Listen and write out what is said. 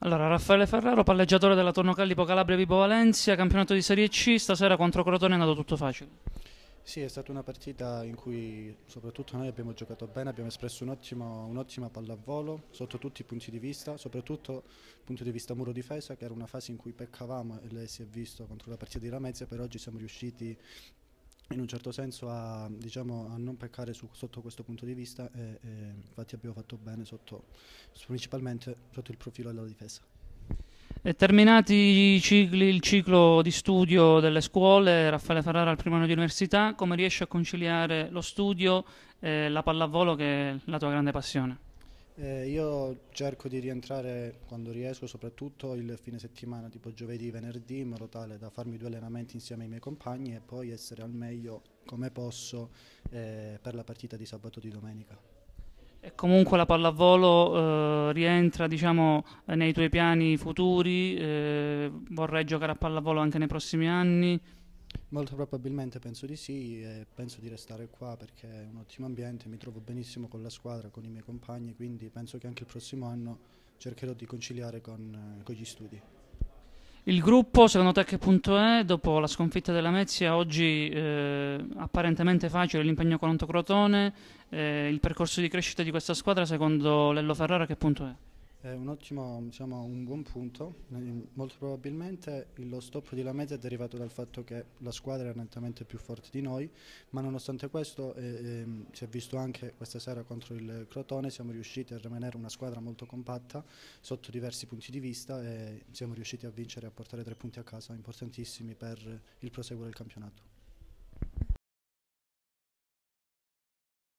Allora, Raffaele Ferraro, palleggiatore della Torno Callipo Calabria Vibo Valencia, campionato di Serie C, stasera contro Crotone è andato tutto facile. Sì, è stata una partita in cui soprattutto noi abbiamo giocato bene, abbiamo espresso un'ottima un pallavolo sotto tutti i punti di vista, soprattutto dal punto di vista muro difesa, che era una fase in cui peccavamo e lei si è visto contro la partita di Ramezia, per oggi siamo riusciti in un certo senso a, diciamo, a non peccare su, sotto questo punto di vista e, e infatti abbiamo fatto bene sotto, principalmente sotto il profilo della difesa. E terminati cicli, il ciclo di studio delle scuole, Raffaele Ferrara al primo anno di università, come riesci a conciliare lo studio e la pallavolo che è la tua grande passione? Eh, io cerco di rientrare quando riesco, soprattutto il fine settimana, tipo giovedì, venerdì, in modo tale da farmi due allenamenti insieme ai miei compagni e poi essere al meglio come posso eh, per la partita di sabato e di domenica. E comunque la pallavolo eh, rientra diciamo, nei tuoi piani futuri, eh, vorrei giocare a pallavolo anche nei prossimi anni? Molto probabilmente penso di sì e penso di restare qua perché è un ottimo ambiente, mi trovo benissimo con la squadra, con i miei compagni, quindi penso che anche il prossimo anno cercherò di conciliare con, eh, con gli studi. Il gruppo, secondo te, che punto è? Dopo la sconfitta della Mezia, oggi eh, apparentemente facile l'impegno con Crotone, eh, il percorso di crescita di questa squadra, secondo Lello Ferrara, che punto è? È un ottimo, diciamo, un buon punto. Eh, molto probabilmente lo stop di Lamezia è derivato dal fatto che la squadra è nettamente più forte di noi, ma nonostante questo eh, eh, si è visto anche questa sera contro il Crotone, siamo riusciti a rimanere una squadra molto compatta sotto diversi punti di vista e siamo riusciti a vincere e a portare tre punti a casa importantissimi per il proseguo del campionato.